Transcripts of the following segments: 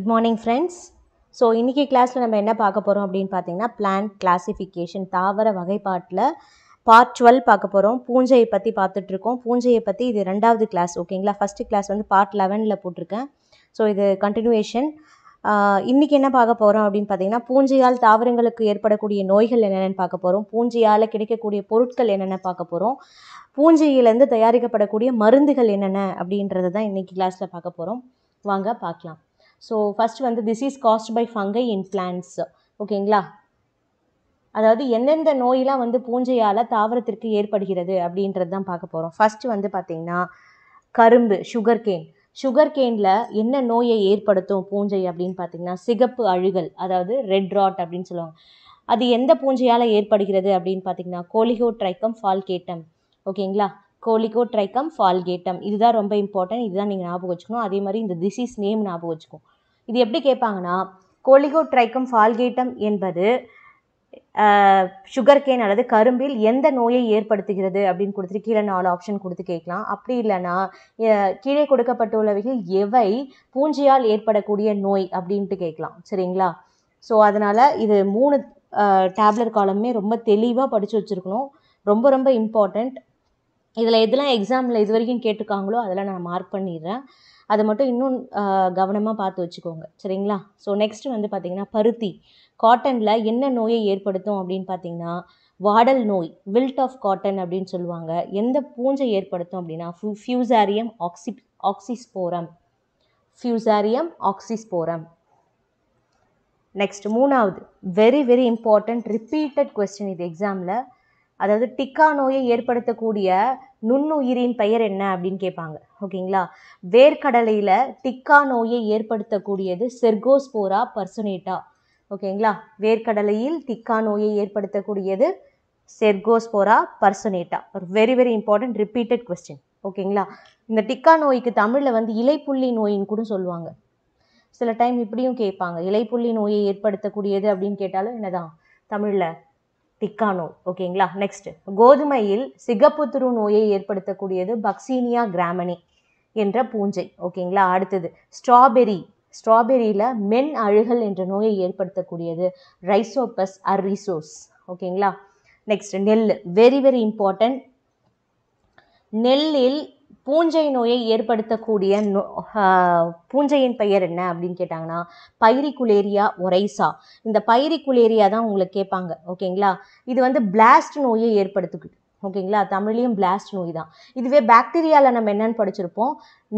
good morning friends so இன்றைக்கி கிளாஸில் நம்ம என்ன பார்க்க போகிறோம் அப்படின்னு பார்த்தீங்கன்னா பிளான் கிளாசிஃபிகேஷன் தாவர வகைப்பாட்டில் பார்ட் டுவெல் பார்க்க போகிறோம் பூஞ்சையை பற்றி பார்த்துட்ருக்கோம் பூஞ்சையை பற்றி இது ரெண்டாவது கிளாஸ் ஓகேங்களா ஃபஸ்ட்டு கிளாஸ் வந்து பார்ட் லெவனில் போட்டிருக்கேன் ஸோ இது கண்டினியூஷன் இன்றைக்கி என்ன பார்க்க போகிறோம் அப்படின்னு பார்த்தீங்கன்னா பூஞ்சையால் தாவரங்களுக்கு ஏற்படக்கூடிய நோய்கள் என்னென்னு பார்க்க போகிறோம் பூஞ்சையால் கிடைக்கக்கூடிய பொருட்கள் என்னென்ன பார்க்க போகிறோம் பூஞ்சையிலேருந்து தயாரிக்கப்படக்கூடிய மருந்துகள் என்னென்ன அப்படின்றது தான் இன்றைக்கி கிளாஸில் பார்க்க போகிறோம் வாங்க பார்க்கலாம் ஸோ ஃபஸ்ட் வந்து this is caused by fungi in plants ஓகேங்களா அதாவது எந்தெந்த நோயெலாம் வந்து பூஞ்சையால் தாவரத்திற்கு ஏற்படுகிறது அப்படின்றது தான் பார்க்க போகிறோம் ஃபஸ்ட்டு வந்து பார்த்திங்கன்னா கரும்பு சுகர் கேன் சுகர் கேனில் என்ன நோயை ஏற்படுத்தும் பூஞ்சை அப்படின்னு பார்த்திங்கன்னா சிகப்பு அழுகல் அதாவது ரெட் ராட் அப்படின்னு சொல்லுவாங்க அது எந்த பூஞ்சையால் ஏற்படுகிறது அப்படின்னு பார்த்திங்கன்னா கோலிகோ ட்ரைக்கம் ஃபால்கேட்டம் ஓகேங்களா கோலிகோ ட்ரைக்கம் ஃபால்கேட்டம் இதுதான் ரொம்ப இம்பார்ட்டன்ட் இதுதான் நீங்கள் ஞாபகம் வச்சுக்கணும் அதே மாதிரி இந்த டிசீஸ் நேம் ஞாபகம் வச்சுக்கணும் இது எப்படி கேட்பாங்கன்னா கோலிகோ ட்ரைக்கம் ஃபால்கேட்டம் என்பது சுகர் கேன் அல்லது கரும்பில் எந்த நோயை ஏற்படுத்துகிறது அப்படின்னு கொடுத்துட்டு கீழே நாலு ஆப்ஷன் கொடுத்து கேட்கலாம் அப்படி இல்லைன்னா கீழே கொடுக்கப்பட்டுள்ளவைகள் எவை பூஞ்சியால் ஏற்படக்கூடிய நோய் அப்படின்ட்டு கேட்கலாம் சரிங்களா ஸோ அதனால் இது மூணு டேப்லெட் காலமே ரொம்ப தெளிவாக படித்து வச்சுருக்கணும் ரொம்ப ரொம்ப இம்பார்ட்டண்ட் இதில் எதெல்லாம் எக்ஸாமில் இது வரைக்கும் கேட்டிருக்காங்களோ அதெல்லாம் நான் மார்க் பண்ணிடுறேன் அதை மட்டும் இன்னும் கவனமாக பார்த்து வச்சுக்கோங்க சரிங்களா ஸோ நெக்ஸ்ட்டு வந்து பார்த்திங்கன்னா பருத்தி காட்டனில் என்ன நோயை ஏற்படுத்தும் அப்படின்னு பார்த்தீங்கன்னா வாடல் நோய் வில்ட் ஆஃப் காட்டன் அப்படின்னு சொல்லுவாங்க எந்த பூஞ்சை ஏற்படுத்தும் அப்படின்னா ஃபியூ ஃபியூசாரியம் ஆக்சி ஆக்சிஸ்போரம் ஃபியூசாரியம் ஆக்சிஸ்போரம் நெக்ஸ்ட் மூணாவது very very important repeated question இது எக்ஸாமில் அதாவது டிக்கா நோயை ஏற்படுத்தக்கூடிய நுண்ணுயிரின் பெயர் என்ன அப்படின்னு கேட்பாங்க ஓகேங்களா வேர்க்கடலையில் டிக்கா நோயை ஏற்படுத்தக்கூடியது செர்கோஸ்போரா பர்சுனேட்டா ஓகேங்களா வேர்க்கடலையில் டிக்கா நோயை ஏற்படுத்தக்கூடியது செர்கோஸ்போரா பர்சனேட்டா ஒரு very very important repeated question ஓகேங்களா இந்த டிக்கா நோய்க்கு தமிழில் வந்து இலைப்புள்ளி நோயின்னு கூட சொல்லுவாங்க சில டைம் இப்படியும் கேட்பாங்க இலைப்புள்ளி நோயை ஏற்படுத்தக்கூடியது அப்படின்னு கேட்டாலும் என்னதான் தமிழில் திக்கா நோய் ஓகேங்களா நெக்ஸ்ட் கோதுமையில் சிகப்புத்துரு நோயை ஏற்படுத்தக்கூடியது பக்சீனியா கிராமனி என்ற பூஞ்சை ஓகேங்களா அடுத்தது ஸ்ட்ராபெரி ஸ்ட்ராபெரியில் மென் அழுகல் என்ற நோயை ஏற்படுத்தக்கூடியது ரைசோபஸ் அரிசோஸ் ஓகேங்களா நெக்ஸ்ட் நெல் வெரி வெரி இம்பார்ட்டன்ட் நெல்லில் பூஞ்சை நோயை ஏற்படுத்தக்கூடிய நோ பூஞ்சையின் பெயர் என்ன அப்படின்னு கேட்டாங்கன்னா குலேரியா ஒரைசா இந்த குலேரியா தான் உங்களுக்கு கேட்பாங்க ஓகேங்களா இது வந்து பிளாஸ்ட் நோயை ஏற்படுத்துக்குது ஓகேங்களா தமிழ்லேயும் பிளாஸ்ட் நோய் தான் இதுவே பாக்டீரியாவில் நம்ம என்னென்னு படிச்சிருப்போம்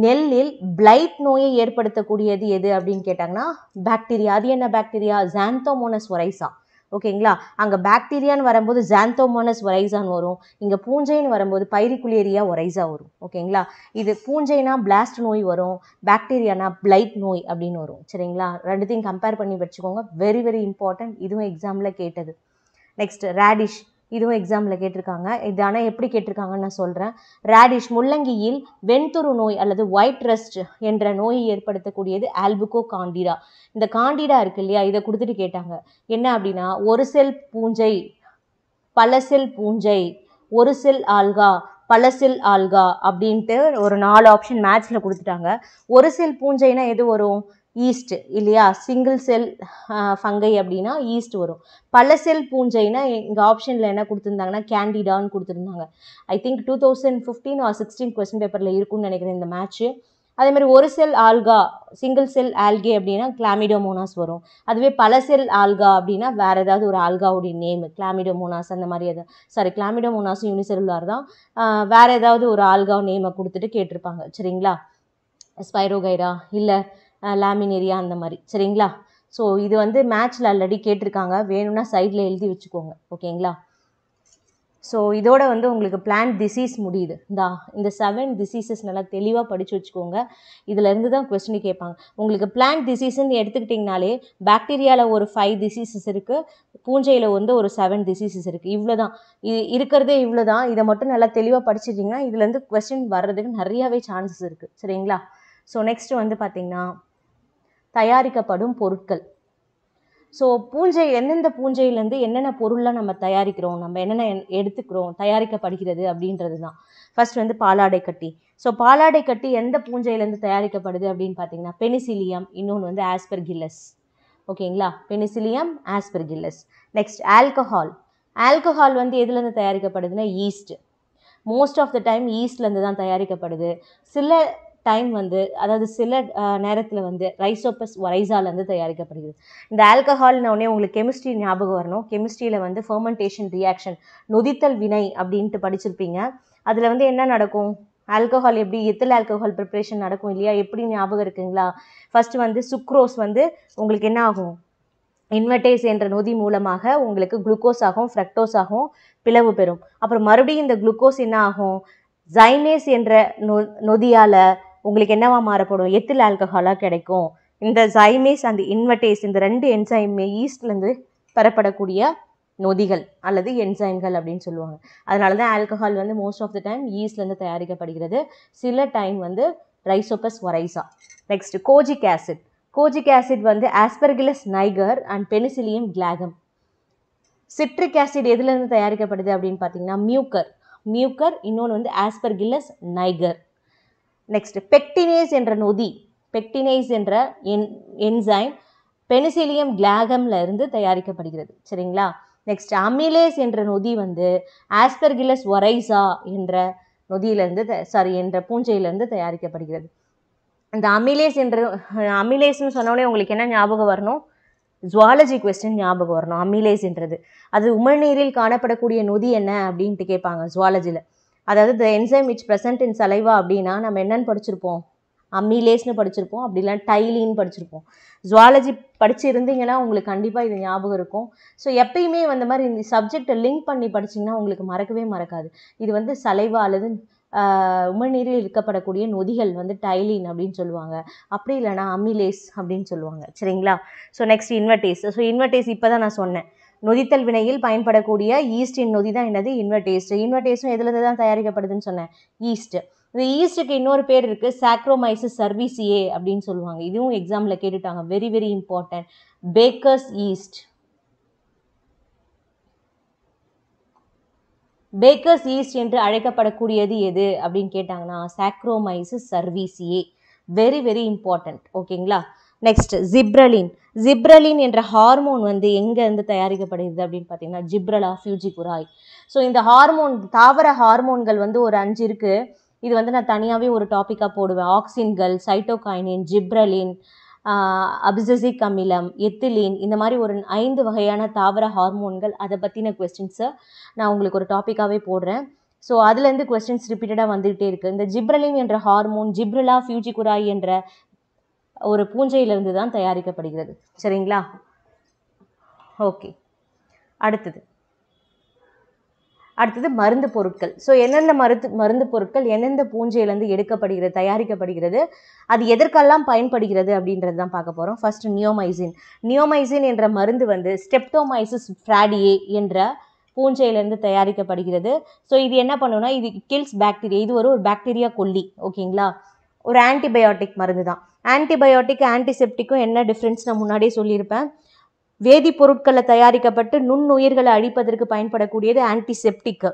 நெல்லில் பிளைட் நோயை ஏற்படுத்தக்கூடியது எது அப்படின்னு கேட்டாங்கன்னா பாக்டீரியா அது என்ன பாக்டீரியா ஜான்தோமோனஸ் ஒரைசா ஓகேங்களா அங்கே பாக்டீரியான்னு வரும்போது ஜாந்தோமோனஸ் ஒரைசான்னு வரும் இங்கே பூஞ்சைன்னு வரும்போது பைரிகுலேரியா ஒரைசா வரும் ஓகேங்களா இது பூஞ்சைனா பிளாஸ்ட் நோய் வரும் பாக்டீரியானா பிளைட் நோய் அப்படின்னு வரும் சரிங்களா ரெண்டுத்தையும் கம்பேர் பண்ணி வச்சுக்கோங்க வெரி வெரி இம்பார்ட்டன்ட் இதுவும் எக்ஸாமில் கேட்டது நெக்ஸ்ட் ரேடிஷ் இதுவும் எக்ஸாமில் கேட்டிருக்காங்க இது ஆனால் எப்படி கேட்டிருக்காங்கன்னு நான் சொல்கிறேன் ரேடிஷ் முள்ளங்கியில் வெண்துரு நோய் அல்லது ஒயிட் ரெஸ்ட் என்ற நோயை ஏற்படுத்தக்கூடியது ஆல்புகோ காண்டிடா இந்த காண்டிடா இருக்கு இல்லையா இதை கொடுத்துட்டு கேட்டாங்க என்ன அப்படின்னா ஒரு செல் பூஞ்சை பல செல் பூஞ்சை ஒரு செல் ஆல்கா பல செல் ஆல்கா அப்படின்ட்டு ஒரு நாலு ஆப்ஷன் மேட்ச்சில் கொடுத்துட்டாங்க ஒரு செல் பூஞ்சைனா எது வரும் ஈஸ்ட் இல்லையா சிங்கிள் செல் ஃபங்கை அப்படின்னா ஈஸ்ட் வரும் பல செல் பூஞ்சைன்னா எங்கள் ஆப்ஷனில் என்ன கொடுத்துருந்தாங்கன்னா கேண்டிடான்னு கொடுத்துருந்தாங்க I think two thousand fifteen or sixteen question பேப்பரில் இருக்குன்னு நினைக்கிறேன் இந்த மேட்ச்சு அதே மாதிரி ஒரு cell alga single cell algae அப்படின்னா கிளாமிடோமோனாஸ் வரும் அதுவே பல செல் ஆல்கா அப்படின்னா வேறு ஏதாவது ஒரு ஆல்காவுடைய நேம் கிளாமிடோமோனாஸ் அந்த மாதிரி எதாவது சாரி கிளாமிடோமோனாஸும் யூனிசெல்லார் தான் வேறு ஏதாவது ஒரு ஆல்கா நேமை கொடுத்துட்டு கேட்டிருப்பாங்க சரிங்களா ஸ்பைரோகைரா இல்லை லாமின் ஏரியா அந்த மாதிரி சரிங்களா ஸோ இது வந்து மேட்ச்சில் ஆல்ரெடி கேட்டிருக்காங்க வேணும்னா சைடில் எழுதி வச்சுக்கோங்க ஓகேங்களா ஸோ இதோட வந்து உங்களுக்கு பிளான்ட் டிசீஸ் முடியுது இந்தா இந்த செவன் டிசீசஸ் நல்லா தெளிவாக படித்து வச்சுக்கோங்க இதிலேருந்து தான் கொஸ்டின் கேட்பாங்க உங்களுக்கு பிளான்ட் டிசீஸ்ன்னு எடுத்துக்கிட்டிங்கனாலே பாக்டீரியாவில் ஒரு ஃபைவ் டிசீசஸ் இருக்குது பூஞ்சையில் வந்து ஒரு செவன் டிசீசஸ் இருக்குது இவ்வளோ தான் இது இருக்கிறதே இவ்வளோ தான் இதை மட்டும் நல்லா தெளிவாக படிச்சிட்டிங்கன்னா இதுலேருந்து கொஸ்டின் வர்றதுக்கு நிறையாவே சான்சஸ் இருக்குது சரிங்களா ஸோ நெக்ஸ்ட்டு வந்து பார்த்திங்கன்னா தயாரிக்கப்படும் பொருட்கள் ஸோ பூஞ்சை எந்தெந்த பூஞ்சையிலேருந்து என்னென்ன பொருள்லாம் நம்ம தயாரிக்கிறோம் நம்ம என்னென்ன எடுத்துக்கிறோம் தயாரிக்கப்படுகிறது அப்படின்றது தான் ஃபர்ஸ்ட் வந்து பாலாடை கட்டி ஸோ பாலாடை கட்டி எந்த பூஞ்சையிலேருந்து தயாரிக்கப்படுது அப்படின்னு பார்த்தீங்கன்னா பெனிசிலியம் இன்னொன்று வந்து ஆஸ்பெர்கில்லஸ் ஓகேங்களா Penicillium Aspergillus next alcohol alcohol வந்து எதுலேருந்து தயாரிக்கப்படுதுன்னா yeast most of the time ஈஸ்ட்லேருந்து தான் தயாரிக்கப்படுது சில டைம் வந்து அதாவது சில நேரத்தில் வந்து ரைசோப்பஸ் ரைசாலேருந்து தயாரிக்கப்படுகிறது இந்த ஆல்கஹால்னோடனே உங்களுக்கு கெமிஸ்ட்ரி ஞாபகம் வரணும் கெமிஸ்ட்ரியில் வந்து ஃபெர்மெண்டேஷன் ரியாக்ஷன் நொதித்தல் வினை அப்படின்ட்டு படிச்சிருப்பீங்க அதில் வந்து என்ன நடக்கும் ஆல்கஹால் எப்படி எத்தில் ஆல்கஹால் ப்ரிப்ரேஷன் நடக்கும் இல்லையா எப்படி ஞாபகம் இருக்குங்களா ஃபஸ்ட்டு வந்து சுக்ரோஸ் வந்து உங்களுக்கு என்ன ஆகும் இன்வெர்டேஸ் என்ற நொதி மூலமாக உங்களுக்கு குளுக்கோஸ் ஆகும் ஃப்ரக்டோஸ் ஆகும் பிளவு பெறும் அப்புறம் மறுபடியும் இந்த குளுக்கோஸ் என்ன ஆகும் ஜைனேஸ் என்ற நொ நொதியால் உங்களுக்கு என்னவா மாறப்படும் எத்தில் ஆல்கஹாலாக கிடைக்கும் இந்த ஜைமேஸ் அந்த இன்வெர்டேஸ் இந்த ரெண்டு என்சைமே ஈஸ்ட்லேருந்து பெறப்படக்கூடிய நொதிகள் அல்லது என்சைம்கள் அப்படின்னு சொல்லுவாங்க அதனால தான் ஆல்கஹால் வந்து மோஸ்ட் ஆஃப் த டைம் ஈஸ்ட்லேருந்து தயாரிக்கப்படுகிறது சில டைம் வந்து Rhizopus oryzae next kojic acid kojic acid வந்து Aspergillus niger and Penicillium glaucum citric acid எதுலேருந்து தயாரிக்கப்படுது அப்படின்னு பார்த்தீங்கன்னா மியூக்கர் மியூக்கர் இன்னொன்று வந்து ஆஸ்பர்கிலஸ் நைகர் நெக்ஸ்ட் பெக்டினேஸ் என்ற நொதி பெக்டினேஸ் என்ற என் என்சைம் பெனிசிலியம் கிளாகம்ல இருந்து தயாரிக்கப்படுகிறது சரிங்களா நெக்ஸ்ட் அமிலேஸ் என்ற நொதி வந்து ஆஸ்பர்கிலஸ் ஒரைசா என்ற நொதியிலேருந்து சாரி என்ற பூஞ்சையிலேருந்து தயாரிக்கப்படுகிறது இந்த அமிலேஸ் என்ற அமிலேஸ்னு சொன்னோடனே உங்களுக்கு என்ன ஞாபகம் வரணும் ஜுவாலஜி கொஸ்டின் ஞாபகம் வரணும் அமிலேஸ்ன்றது அது உமிழ்நீரில் காணப்படக்கூடிய நொதி என்ன அப்படின்ட்டு கேட்பாங்க ஜுவாலஜியில் அதாவது the enzyme which present in saliva அப்படின்னா நம்ம என்னென்னு படிச்சிருப்போம் அம்மிலேஸ்னு படிச்சிருப்போம் அப்படிலாம் டைலின்னு படிச்சிருப்போம் ஜுவாலஜி படிச்சிருந்தீங்கன்னா உங்களுக்கு கண்டிப்பாக இது ஞாபகம் இருக்கும் ஸோ எப்பயுமே வந்த மாதிரி இந்த சப்ஜெக்டை லிங்க் பண்ணி படிச்சிங்கன்னா உங்களுக்கு மறக்கவே மறக்காது இது வந்து சலைவா அல்லது உமநீரில் இருக்கப்படக்கூடிய நொதிகள் வந்து டைலின் அப்படின்னு சொல்லுவாங்க அப்படி இல்லைனா அம்மிலேஸ் அப்படின்னு சொல்லுவாங்க சரிங்களா so next invertase so invertase இப்போ தான் நான் சொன்னேன் நொதித்தல் வினையில் பயன்படக்கூடிய ஈஸ்டின் நொதி தான் என்னது இன்வெர்டேஸ்ட் இன்வெர்டேஸ்டும் எதுலேருந்து தான் தயாரிக்கப்படுதுன்னு சொன்னேன் ஈஸ்ட் இந்த ஈஸ்ட்டுக்கு இன்னொரு பேர் இருக்குது சாக்ரோமைசஸ் சர்வீசியே அப்படின்னு சொல்லுவாங்க இதுவும் எக்ஸாமில் கேட்டுட்டாங்க very very important bakers yeast bakers yeast என்று அழைக்கப்படக்கூடியது எது அப்படின்னு கேட்டாங்கன்னா Saccharomyces cerevisiae very very important ஓகேங்களா நெக்ஸ்ட் ஜிப்ரலின் ஜிப்ரலின் என்ற ஹார்மோன் வந்து எங்கேருந்து தயாரிக்கப்படுகிறது அப்படின்னு பார்த்தீங்கன்னா ஜிப்ரலா குராய் ஸோ இந்த ஹார்மோன் தாவர ஹார்மோன்கள் வந்து ஒரு அஞ்சு இருக்குது இது வந்து நான் தனியாகவே ஒரு டாப்பிக்காக போடுவேன் ஆக்சின்கள் சைட்டோகைனின் ஜிப்ரலின் அபிசசிக் அமிலம் எத்திலின் இந்த மாதிரி ஒரு ஐந்து வகையான தாவர ஹார்மோன்கள் அதை பற்றின கொஸ்டின்ஸை நான் உங்களுக்கு ஒரு டாப்பிக்காகவே போடுறேன் ஸோ அதுலேருந்து கொஸ்டின்ஸ் ரிப்பீட்டடாக வந்துகிட்டே இருக்குது இந்த ஜிப்ரலின் என்ற ஹார்மோன் ஜிப்ரலா ஃபியூஜிகுராய் என்ற ஒரு பூஞ்சையிலிருந்து தான் தயாரிக்கப்படுகிறது சரிங்களா ஓகே அடுத்தது அடுத்தது மருந்து பொருட்கள் ஸோ என்னென்ன மருந்து மருந்து பொருட்கள் எந்தெந்த பூஞ்சையிலேருந்து எடுக்கப்படுகிறது தயாரிக்கப்படுகிறது அது எதற்கெல்லாம் பயன்படுகிறது அப்படின்றது தான் பார்க்க போகிறோம் ஃபர்ஸ்ட் நியோமைசின் நியோமைசின் என்ற மருந்து வந்து ஸ்டெப்டோமைசிஸ் ஃப்ராடியே என்ற பூஞ்சையிலேருந்து தயாரிக்கப்படுகிறது ஸோ இது என்ன பண்ணுன்னா இது கில்ஸ் பாக்டீரியா இது ஒரு ஒரு பாக்டீரியா கொல்லி ஓகேங்களா ஒரு ஆன்டிபயோட்டிக் மருந்து தான் ஆன்டிபயோட்டிக் ஆன்டிசெப்டிக்கும் என்ன டிஃப்ரென்ஸ் நான் முன்னாடியே சொல்லியிருப்பேன் வேதிப்பொருட்களை தயாரிக்கப்பட்டு நுண்ணுயிர்களை அழிப்பதற்கு பயன்படக்கூடியது ஆன்டிசெப்டிக்கு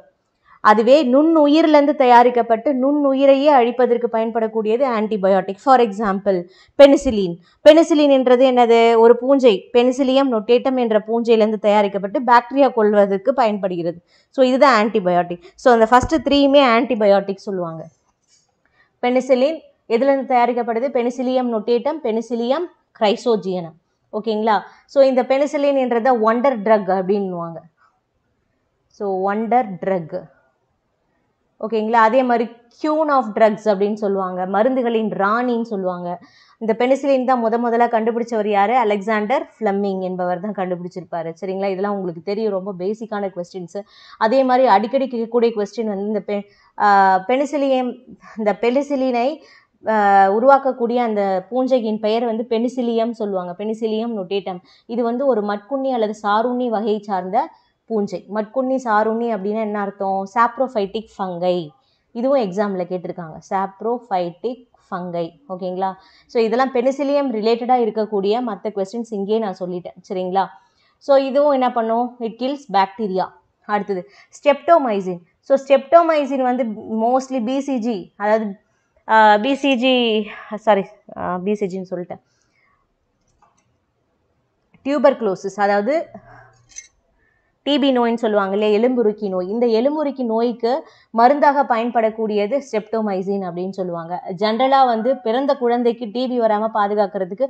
அதுவே நுண்ணுயிர்லேருந்து தயாரிக்கப்பட்டு நுண்ணுயிரையே அழிப்பதற்கு பயன்படக்கூடியது antibiotic for example penicillin penicillin என்றது என்னது ஒரு பூஞ்சை பெனிசிலியம் நொட்டேட்டம் என்ற பூஞ்சையிலேருந்து தயாரிக்கப்பட்டு பாக்டீரியா கொள்வதற்கு பயன்படுகிறது ஸோ இதுதான் ஆன்டிபயோட்டிக் ஸோ அந்த ஃபஸ்ட்டு த்ரீயுமே ஆன்டிபயோட்டிக் சொல்லுவாங்க பெனிசிலின் எதுலேருந்து தயாரிக்கப்படுது பெனிசிலியம் நொட்டேட்டம் பெனிசிலியம் கிரைசோஜியனம் ஓகேங்களா ஸோ இந்த பெனிசிலின்ன்றத ஒண்டர் ட்ரக் அப்படின்வாங்க ஸோ ஒண்டர் ட்ரக் ஓகேங்களா அதே மாதிரி க்யூன் ஆஃப் ட்ரக்ஸ் அப்படின்னு சொல்லுவாங்க மருந்துகளின் ராணின்னு சொல்லுவாங்க இந்த பெனிசிலின் தான் முத முதலாக கண்டுபிடிச்சவர் யார் அலெக்சாண்டர் ஃப்ளம்மிங் என்பவர் தான் கண்டுபிடிச்சிருப்பாரு சரிங்களா இதெல்லாம் உங்களுக்கு தெரியும் ரொம்ப பேசிக்கான கொஸ்டின்ஸு அதே மாதிரி அடிக்கடி கேட்கக்கூடிய கொஸ்டின் வந்து இந்த பெ பெனிசிலியம் இந்த பெனிசிலினை உருவாக்கக்கூடிய அந்த பூஞ்சையின் பெயர் வந்து பெனிசிலியம் சொல்லுவாங்க பெனிசிலியம் நொட்டேட்டம் இது வந்து ஒரு மட்குண்ணி அல்லது சாருண்ணி வகையை சார்ந்த பூஞ்சை மட்குண்ணி சாருண்ணி அப்படின்னா என்ன அர்த்தம் சாப்ரோஃபைட்டிக் ஃபங்கை இதுவும் எக்ஸாமில் கேட்டிருக்காங்க சாப்ரோஃபைட்டிக் ஃபங்கை ஓகேங்களா ஸோ இதெல்லாம் பெனிசிலியம் ரிலேட்டடாக இருக்கக்கூடிய மற்ற கொஸ்டின்ஸ் இங்கேயே நான் சொல்லிட்டேன் சரிங்களா ஸோ இதுவும் என்ன பண்ணும் இட் கில்ஸ் பாக்டீரியா அடுத்தது ஸ்டெப்டோமைசின் ஸோ ஸ்டெப்டோமைசின் வந்து மோஸ்ட்லி பிசிஜி அதாவது பிசிஜி சாரி பிசிஜின்னு சொல்லிட்டேன் டியூபர் க்ளோசிஸ் அதாவது டிபி நோயின்னு சொல்லுவாங்க இல்லையா எலும்புருக்கி நோய் இந்த எலும்புருக்கி நோய்க்கு மருந்தாக பயன்படக்கூடியது ஸ்டெப்டோமைசின் அப்படின்னு சொல்லுவாங்க ஜென்ரலாக வந்து பிறந்த குழந்தைக்கு டிபி வராமல் பாதுகாக்கிறதுக்கு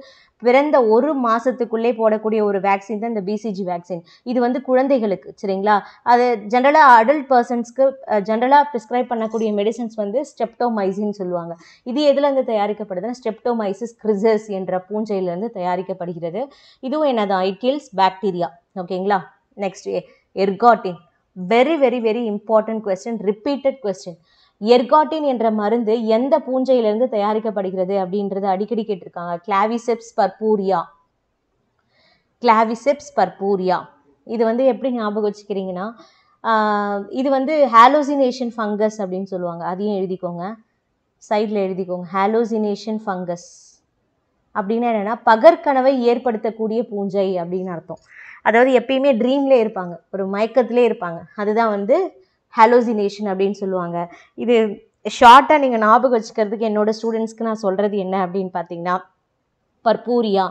பிறந்த ஒரு மாதத்துக்குள்ளே போடக்கூடிய ஒரு வேக்சின் தான் இந்த பிசிஜி வேக்சின் இது வந்து குழந்தைகளுக்கு சரிங்களா அது ஜென்ரலாக அடல்ட் பர்சன்ஸ்க்கு ஜென்ரலாக ப்ரிஸ்கிரைப் பண்ணக்கூடிய மெடிசன்ஸ் வந்து ஸ்டெப்டோமைசின் சொல்லுவாங்க இது எதுலேருந்து தயாரிக்கப்படுதுன்னா ஸ்டெப்டோமைசிஸ் கிரிசஸ் என்ற பூஞ்சையிலேருந்து தயாரிக்கப்படுகிறது இதுவும் என்னதான் இட் கில்ஸ் பாக்டீரியா ஓகேங்களா next ergotin very very very important question repeated question ergotin என்ற மருந்து எந்த பூஞ்சையிலிருந்து தயாரிக்கப்படுகிறது அப்படின்றத அடிக்கடி கேட்டிருக்காங்க கிளாவிசெப்ஸ் பர்பூரியா கிளாவிசெப்ஸ் பர்பூரியா இது வந்து எப்படி ஞாபகம் வச்சுக்கிறீங்கன்னா இது வந்து ஹாலோசினேஷன் ஃபங்கஸ் அப்படின்னு சொல்லுவாங்க அதையும் எழுதிக்கோங்க சைடில் எழுதிக்கோங்க ஹாலோசினேஷன் ஃபங்கஸ் அப்படின்னா என்னென்னா பகற்கனவை ஏற்படுத்தக்கூடிய பூஞ்சை அப்படின்னு அர்த்தம் அதாவது எப்பயுமே ட்ரீம்லேயே இருப்பாங்க ஒரு மயக்கத்திலே இருப்பாங்க அதுதான் வந்து ஹலோசினேஷன் அப்படின்னு சொல்லுவாங்க இது ஷார்ட்டாக நீங்கள் ஞாபகம் வச்சுக்கிறதுக்கு என்னோடய ஸ்டூடெண்ட்ஸ்க்கு நான் சொல்கிறது என்ன அப்படின்னு பார்த்தீங்கன்னா பர்பூரியா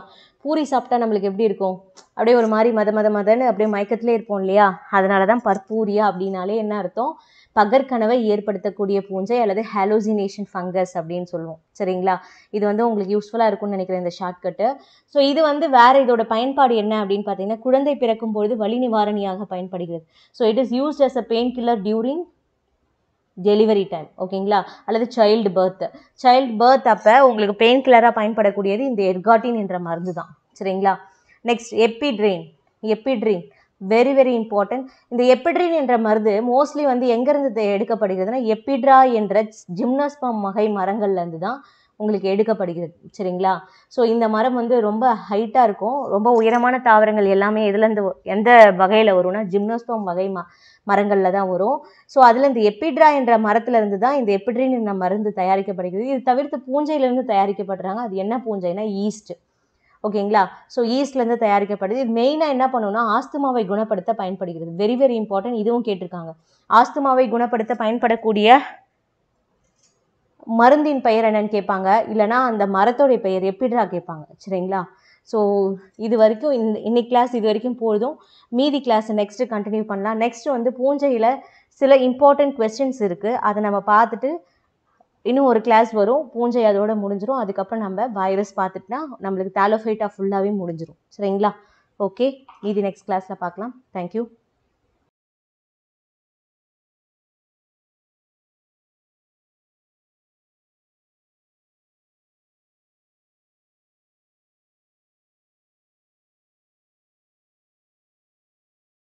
பூரி சாப்பிட்டா நம்மளுக்கு எப்படி இருக்கும் அப்படியே ஒரு மாதிரி மத மத மதன்னு அப்படியே மயக்கத்திலே இருப்போம் இல்லையா அதனால தான் பர்பூரியா அப்படின்னாலே என்ன அர்த்தம் பகற்கனவை ஏற்படுத்தக்கூடிய பூஞ்சை அல்லது ஹாலோசினேஷன் ஃபங்கஸ் அப்படின்னு சொல்லுவோம் சரிங்களா இது வந்து உங்களுக்கு யூஸ்ஃபுல்லாக இருக்கும்னு நினைக்கிறேன் இந்த ஷார்ட்கட்டு ஸோ இது வந்து வேறு இதோட பயன்பாடு என்ன அப்படின்னு பார்த்தீங்கன்னா குழந்தை பிறக்கும் பொழுது வலி நிவாரணியாக பயன்படுகிறது so it is used as a pain killer during delivery time ஓகேங்களா அல்லது சைல்டு பர்த்து சைல்டு பர்த் அப்போ உங்களுக்கு பெயின் கில்லராக பயன்படக்கூடியது இந்த எர்காட்டின் என்ற மருந்து தான் சரிங்களா next ephedrine ephedrine very very important இந்த எப்பிட்ரின் என்ற மருந்து மோஸ்ட்லி வந்து எங்கேருந்து எடுக்கப்படுகிறதுனா எப்பிட்ரா என்ற ஜிம்னாஸ்பாம் வகை மரங்கள்லேருந்து தான் உங்களுக்கு எடுக்கப்படுகிறது சரிங்களா ஸோ இந்த மரம் வந்து ரொம்ப ஹைட்டாக இருக்கும் ரொம்ப உயரமான தாவரங்கள் எல்லாமே எதுலேருந்து எந்த வகையில் வரும்னா ஜிம்னோஸ்தோம் வகை ம மரங்களில் தான் வரும் ஸோ அதில் இந்த எப்பிட்ரா என்ற மரத்துலேருந்து தான் இந்த எப்பிட்ரின் இந்த மருந்து தயாரிக்கப்படுகிறது இது தவிர்த்து பூஞ்சையிலேருந்து தயாரிக்கப்படுறாங்க அது என்ன பூஞ்சைனா ஈஸ்ட் ஓகேங்களா ஸோ ஈஸ்ட்லேருந்து தயாரிக்கப்படுது இது மெயினாக என்ன பண்ணுன்னா ஆஸ்துமாவை குணப்படுத்த பயன்படுகிறது வெரி வெரி இம்பார்ட்டன்ட் இதுவும் கேட்டிருக்காங்க ஆஸ்துமாவை குணப்படுத்த பயன்படக்கூடிய மருந்தின் பெயர் என்னன்னு கேட்பாங்க இல்லைனா அந்த மரத்தோடைய பெயர் எப்படிடா கேட்பாங்க சரிங்களா ஸோ இது வரைக்கும் இந்த இன்னைக்கு கிளாஸ் இது வரைக்கும் போதும் மீதி கிளாஸை நெக்ஸ்ட்டு கண்டினியூ பண்ணலாம் நெக்ஸ்ட்டு வந்து பூஞ்சையில் சில இம்பார்ட்டண்ட் கொஸ்டின்ஸ் இருக்குது அதை நம்ம பார்த்துட்டு இன்னும் ஒரு கிளாஸ் வரும் பூஞ்சை அதோட முடிஞ்சிடும் அதுக்கப்புறம் நம்ம வைரஸ் பார்த்துட்டுனா நம்மளுக்கு தேலோஃபைட்டாக ஃபுல்லாகவே முடிஞ்சிடும் சரிங்களா ஓகே மீதி நெக்ஸ்ட் கிளாஸில் பார்க்கலாம் தேங்க்யூ